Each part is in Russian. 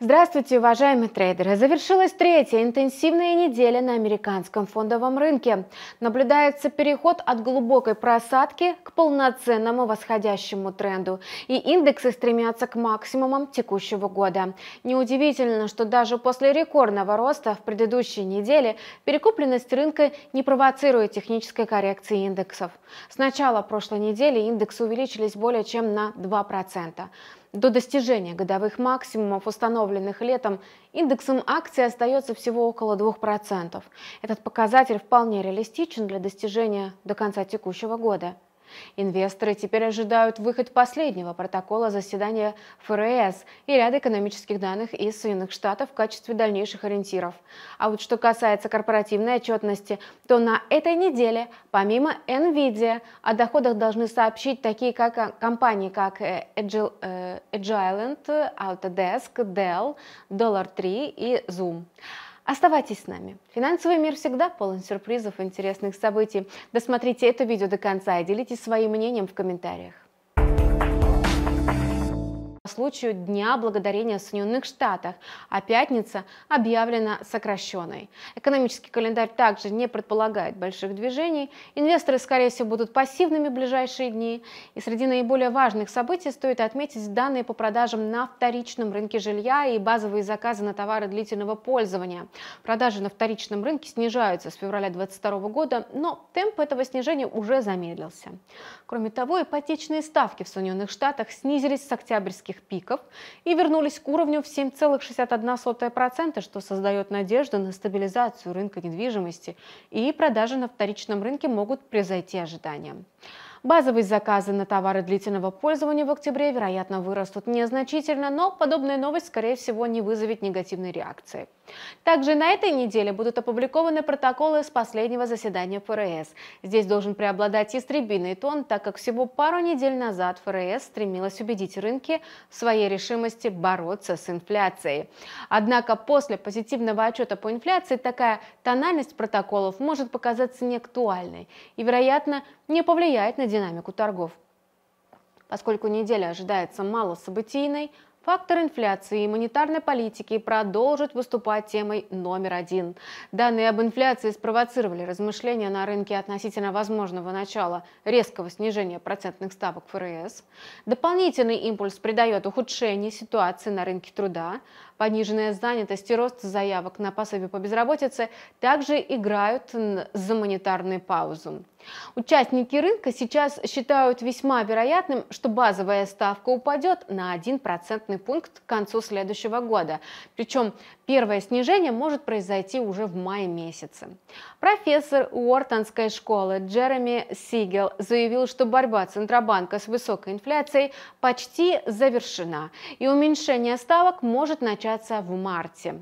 Здравствуйте, уважаемые трейдеры! Завершилась третья интенсивная неделя на американском фондовом рынке. Наблюдается переход от глубокой просадки к полноценному восходящему тренду, и индексы стремятся к максимумам текущего года. Неудивительно, что даже после рекордного роста в предыдущей неделе перекупленность рынка не провоцирует технической коррекции индексов. С начала прошлой недели индексы увеличились более чем на 2%. До достижения годовых максимумов, установленных летом, индексом акций остается всего около 2%. Этот показатель вполне реалистичен для достижения до конца текущего года. Инвесторы теперь ожидают выход последнего протокола заседания ФРС и ряда экономических данных из Соединенных Штатов в качестве дальнейших ориентиров. А вот что касается корпоративной отчетности, то на этой неделе, помимо NVIDIA, о доходах должны сообщить такие как э, компании, как э, Agile, э, Agilant, Autodesk, Dell, Dollar Tree и Zoom. Оставайтесь с нами. Финансовый мир всегда полон сюрпризов и интересных событий. Досмотрите это видео до конца и делитесь своим мнением в комментариях случаю Дня Благодарения в Соединенных Штатах, а пятница объявлена сокращенной. Экономический календарь также не предполагает больших движений, инвесторы, скорее всего, будут пассивными в ближайшие дни, и среди наиболее важных событий стоит отметить данные по продажам на вторичном рынке жилья и базовые заказы на товары длительного пользования. Продажи на вторичном рынке снижаются с февраля 2022 года, но темп этого снижения уже замедлился. Кроме того, ипотечные ставки в Соединенных Штатах снизились с октябрьских предыдущих пиков и вернулись к уровню в 7,61%, что создает надежду на стабилизацию рынка недвижимости и продажи на вторичном рынке могут произойти ожидания. Базовые заказы на товары длительного пользования в октябре, вероятно, вырастут незначительно, но подобная новость, скорее всего, не вызовет негативной реакции. Также на этой неделе будут опубликованы протоколы с последнего заседания ФРС. Здесь должен преобладать истребиный тон, так как всего пару недель назад ФРС стремилась убедить рынки в своей решимости бороться с инфляцией. Однако после позитивного отчета по инфляции такая тональность протоколов может показаться неактуальной и, вероятно, не повлияет на динамику торгов. Поскольку неделя ожидается малособытийной, Фактор инфляции и монетарной политики продолжит выступать темой номер один. Данные об инфляции спровоцировали размышления на рынке относительно возможного начала резкого снижения процентных ставок ФРС. Дополнительный импульс придает ухудшение ситуации на рынке труда. Пониженная занятость и рост заявок на пособие по безработице также играют за монетарную паузу. Участники рынка сейчас считают весьма вероятным, что базовая ставка упадет на 1 процентный пункт к концу следующего года. Причем первое снижение может произойти уже в мае месяце. Профессор Уортонской школы Джереми Сигел заявил, что борьба Центробанка с высокой инфляцией почти завершена, и уменьшение ставок может начаться в марте.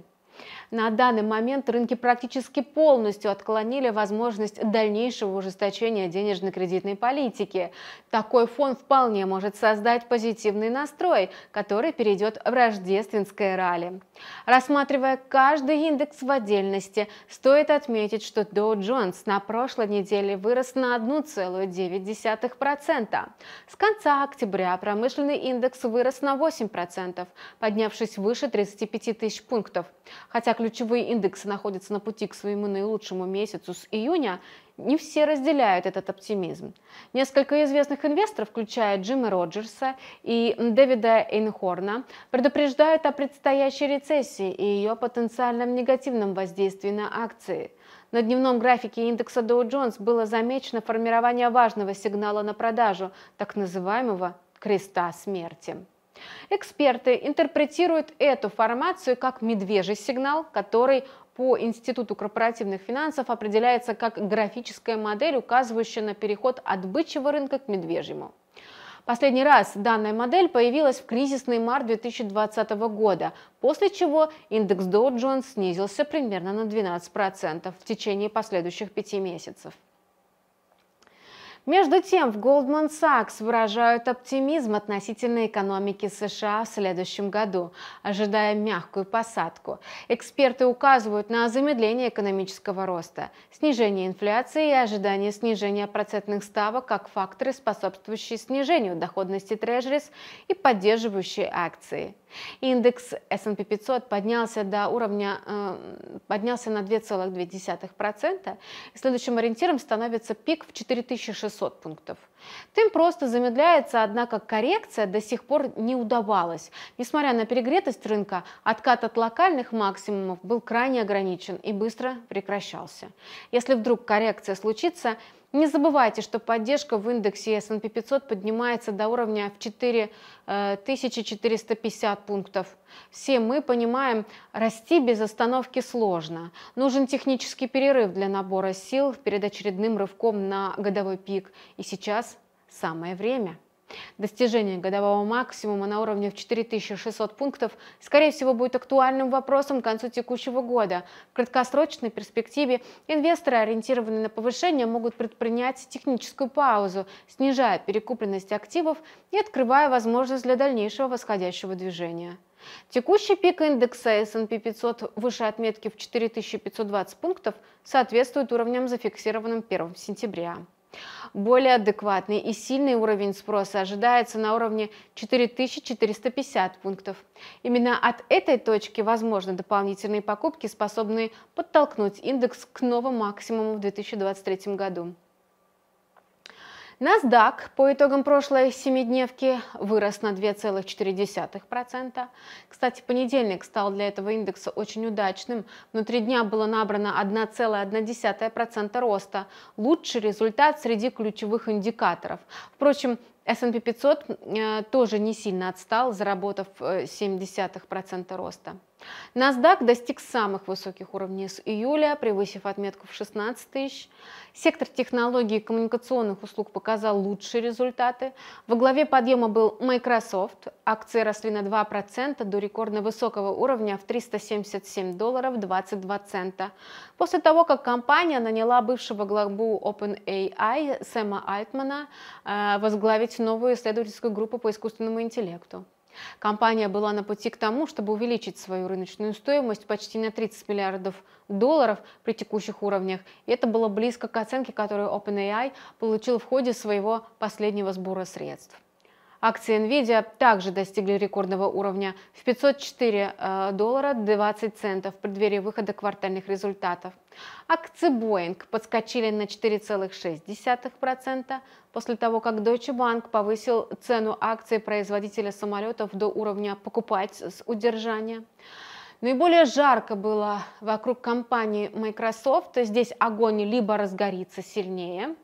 На данный момент рынки практически полностью отклонили возможность дальнейшего ужесточения денежно-кредитной политики. Такой фон вполне может создать позитивный настрой, который перейдет в рождественское ралли. Рассматривая каждый индекс в отдельности, стоит отметить, что Dow Jones на прошлой неделе вырос на 1,9%. С конца октября промышленный индекс вырос на 8%, поднявшись выше 35 тысяч пунктов. Хотя ключевые индексы находятся на пути к своему наилучшему месяцу с июня, не все разделяют этот оптимизм. Несколько известных инвесторов, включая Джима Роджерса и Дэвида Эйнхорна, предупреждают о предстоящей рецессии и ее потенциальном негативном воздействии на акции. На дневном графике индекса Dow Jones было замечено формирование важного сигнала на продажу, так называемого «креста смерти». Эксперты интерпретируют эту формацию как медвежий сигнал, который по Институту корпоративных финансов определяется как графическая модель, указывающая на переход от бычьего рынка к медвежьему. Последний раз данная модель появилась в кризисный март 2020 года, после чего индекс Dow Jones снизился примерно на 12% в течение последующих пяти месяцев. Между тем, в Goldman Sachs выражают оптимизм относительно экономики США в следующем году, ожидая мягкую посадку. Эксперты указывают на замедление экономического роста, снижение инфляции и ожидание снижения процентных ставок как факторы, способствующие снижению доходности трежерис и поддерживающие акции. Индекс S&P 500 поднялся до уровня, э, поднялся на 2,2%. И следующим ориентиром становится пик в 4600 пунктов. Темп просто замедляется, однако коррекция до сих пор не удавалась. Несмотря на перегретость рынка, откат от локальных максимумов был крайне ограничен и быстро прекращался. Если вдруг коррекция случится, не забывайте, что поддержка в индексе S&P 500 поднимается до уровня в 4450 э, пунктов. Все мы понимаем, расти без остановки сложно. Нужен технический перерыв для набора сил перед очередным рывком на годовой пик. И сейчас самое время. Достижение годового максимума на уровне в 4600 пунктов, скорее всего, будет актуальным вопросом к концу текущего года. В краткосрочной перспективе инвесторы, ориентированные на повышение, могут предпринять техническую паузу, снижая перекупленность активов и открывая возможность для дальнейшего восходящего движения. Текущий пик индекса S&P 500 выше отметки в 4520 пунктов соответствует уровням, зафиксированным 1 сентября. Более адекватный и сильный уровень спроса ожидается на уровне 4450 пунктов. Именно от этой точки возможны дополнительные покупки, способные подтолкнуть индекс к новому максимуму в 2023 году. NASDAQ по итогам прошлой семидневки вырос на 2,4%. Кстати, понедельник стал для этого индекса очень удачным. Внутри дня было набрано 1,1% роста. Лучший результат среди ключевых индикаторов. Впрочем, S&P 500 э, тоже не сильно отстал, заработав 0,7% э, роста. NASDAQ достиг самых высоких уровней с июля, превысив отметку в 16 тысяч. Сектор технологий и коммуникационных услуг показал лучшие результаты. Во главе подъема был Microsoft. Акции росли на 2% до рекордно высокого уровня в 377 долларов 22 цента. После того, как компания наняла бывшего главу OpenAI Сэма Альтмана э, возглавить новую исследовательскую группу по искусственному интеллекту. Компания была на пути к тому, чтобы увеличить свою рыночную стоимость почти на 30 миллиардов долларов при текущих уровнях. И это было близко к оценке, которую OpenAI получил в ходе своего последнего сбора средств. Акции Nvidia также достигли рекордного уровня в 504 э, доллара 20 центов в преддверии выхода квартальных результатов. Акции Boeing подскочили на 4,6% после того, как Deutsche Bank повысил цену акций производителя самолетов до уровня «покупать с удержания». Наиболее жарко было вокруг компании Microsoft. Здесь огонь либо разгорится сильнее,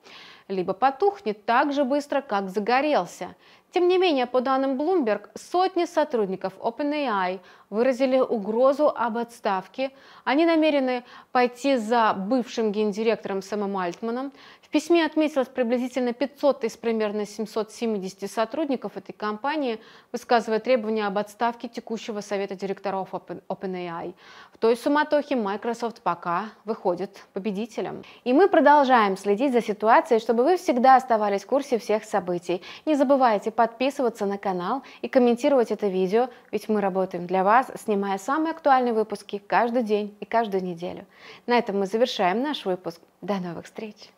либо потухнет так же быстро, как загорелся. Тем не менее, по данным Bloomberg, сотни сотрудников OpenAI выразили угрозу об отставке. Они намерены пойти за бывшим гендиректором Сэмом Альтманом, письме отметилось приблизительно 500 из примерно 770 сотрудников этой компании, высказывая требования об отставке текущего совета директоров OpenAI. В той суматохе Microsoft пока выходит победителем. И мы продолжаем следить за ситуацией, чтобы вы всегда оставались в курсе всех событий. Не забывайте подписываться на канал и комментировать это видео, ведь мы работаем для вас, снимая самые актуальные выпуски каждый день и каждую неделю. На этом мы завершаем наш выпуск. До новых встреч!